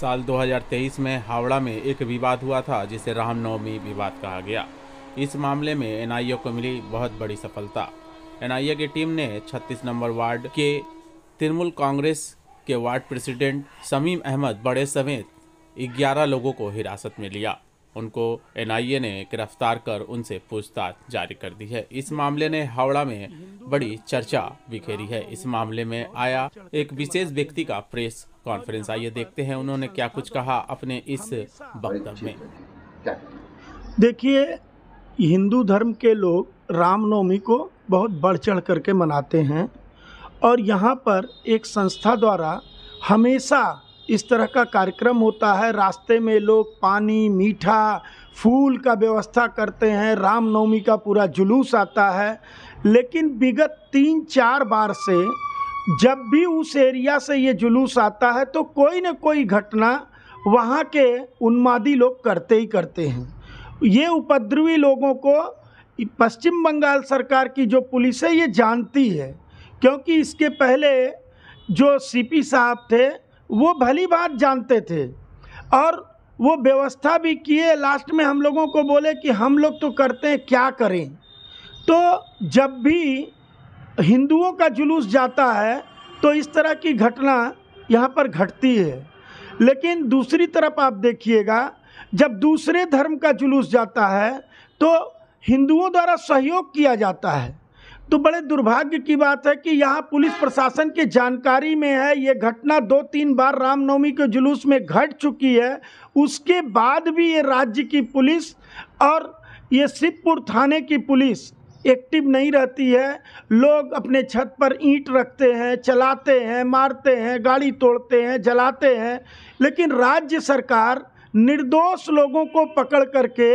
साल 2023 में हावड़ा में एक विवाद हुआ था जिसे रामनवमी विवाद कहा गया इस मामले में एनआईए को मिली बहुत बड़ी सफलता एनआईए की टीम ने 36 नंबर वार्ड के तृणमूल कांग्रेस के वार्ड प्रेसिडेंट शमीम अहमद बड़े समेत 11 लोगों को हिरासत में लिया उनको एनआईए ने गिरफ्तार कर उनसे पूछताछ जारी कर दी है इस मामले ने हावड़ा में बड़ी चर्चा बिखेरी है इस मामले में आया एक विशेष व्यक्ति का प्रेस कॉन्फ्रेंस आइए देखते हैं उन्होंने क्या कुछ कहा अपने इस वक्तव्य में देखिए हिंदू धर्म के लोग रामनवमी को बहुत बढ़ चढ़ करके मनाते हैं और यहाँ पर एक संस्था द्वारा हमेशा इस तरह का कार्यक्रम होता है रास्ते में लोग पानी मीठा फूल का व्यवस्था करते हैं रामनवमी का पूरा जुलूस आता है लेकिन विगत तीन चार बार से जब भी उस एरिया से ये जुलूस आता है तो कोई ना कोई घटना वहाँ के उन्मादी लोग करते ही करते हैं ये उपद्रवी लोगों को पश्चिम बंगाल सरकार की जो पुलिस है ये जानती है क्योंकि इसके पहले जो सीपी साहब थे वो भली बात जानते थे और वो व्यवस्था भी किए लास्ट में हम लोगों को बोले कि हम लोग तो करते हैं क्या करें तो जब भी हिंदुओं का जुलूस जाता है तो इस तरह की घटना यहाँ पर घटती है लेकिन दूसरी तरफ आप देखिएगा जब दूसरे धर्म का जुलूस जाता है तो हिंदुओं द्वारा सहयोग किया जाता है तो बड़े दुर्भाग्य की बात है कि यहाँ पुलिस प्रशासन के जानकारी में है ये घटना दो तीन बार रामनवमी के जुलूस में घट चुकी है उसके बाद भी ये राज्य की पुलिस और ये शिवपुर थाने की पुलिस एक्टिव नहीं रहती है लोग अपने छत पर ईंट रखते हैं चलाते हैं मारते हैं गाड़ी तोड़ते हैं जलाते हैं लेकिन राज्य सरकार निर्दोष लोगों को पकड़ करके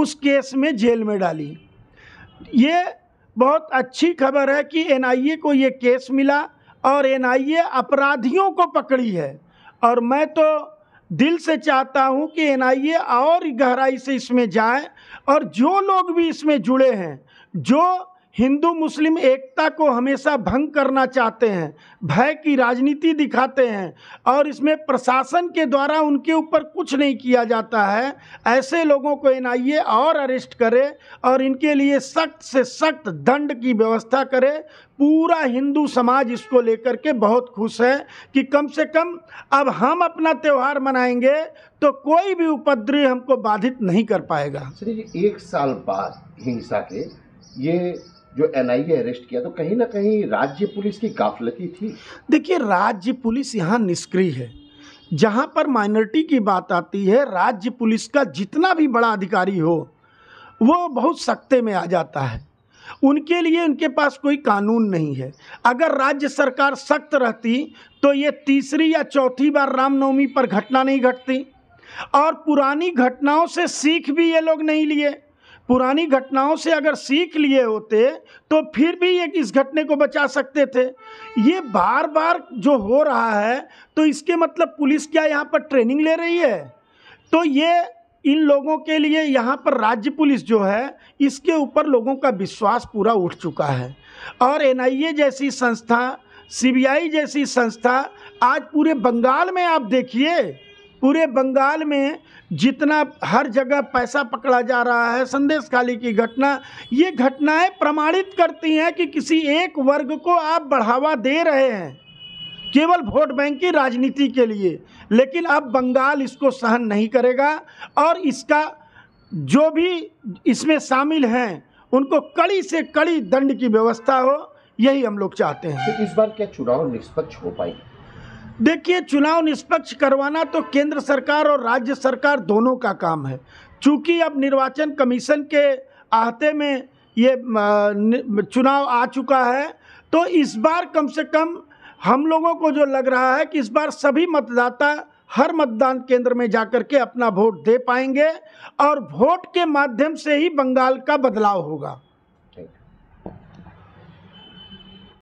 उस केस में जेल में डाली ये बहुत अच्छी खबर है कि एनआईए को ये केस मिला और एनआईए अपराधियों को पकड़ी है और मैं तो दिल से चाहता हूं कि एनआईए और गहराई से इसमें जाए और जो लोग भी इसमें जुड़े हैं जो हिंदू मुस्लिम एकता को हमेशा भंग करना चाहते हैं भय की राजनीति दिखाते हैं और इसमें प्रशासन के द्वारा उनके ऊपर कुछ नहीं किया जाता है ऐसे लोगों को एन और अरेस्ट करे और इनके लिए सख्त से सख्त दंड की व्यवस्था करे पूरा हिंदू समाज इसको लेकर के बहुत खुश है कि कम से कम अब हम अपना त्यौहार मनाएंगे तो कोई भी उपद्रव हमको बाधित नहीं कर पाएगा एक साल बाद हिंसा के ये जो एनआईए अरेस्ट किया तो कहीं ना कहीं राज्य पुलिस की गाफलती थी देखिए राज्य पुलिस यहाँ निष्क्रिय है जहाँ पर माइनॉरिटी की बात आती है राज्य पुलिस का जितना भी बड़ा अधिकारी हो वो बहुत सख्ते में आ जाता है उनके लिए उनके पास कोई कानून नहीं है अगर राज्य सरकार सख्त रहती तो ये तीसरी या चौथी बार रामनवमी पर घटना नहीं घटती और पुरानी घटनाओं से सीख भी ये लोग नहीं लिए पुरानी घटनाओं से अगर सीख लिए होते तो फिर भी एक इस घटने को बचा सकते थे ये बार बार जो हो रहा है तो इसके मतलब पुलिस क्या यहाँ पर ट्रेनिंग ले रही है तो ये इन लोगों के लिए यहाँ पर राज्य पुलिस जो है इसके ऊपर लोगों का विश्वास पूरा उठ चुका है और एन जैसी संस्था सीबीआई जैसी संस्था आज पूरे बंगाल में आप देखिए पूरे बंगाल में जितना हर जगह पैसा पकड़ा जा रहा है संदेश खाली की घटना ये घटनाएं प्रमाणित करती हैं कि किसी एक वर्ग को आप बढ़ावा दे रहे हैं केवल वोट बैंक की राजनीति के लिए लेकिन अब बंगाल इसको सहन नहीं करेगा और इसका जो भी इसमें शामिल हैं उनको कड़ी से कड़ी दंड की व्यवस्था हो यही हम लोग चाहते हैं तो इस बार क्या चुनाव निष्पक्ष हो पाएगी देखिए चुनाव निष्पक्ष करवाना तो केंद्र सरकार और राज्य सरकार दोनों का काम है चूँकि अब निर्वाचन कमीशन के आहते में ये चुनाव आ चुका है तो इस बार कम से कम हम लोगों को जो लग रहा है कि इस बार सभी मतदाता हर मतदान केंद्र में जाकर के अपना वोट दे पाएंगे और वोट के माध्यम से ही बंगाल का बदलाव होगा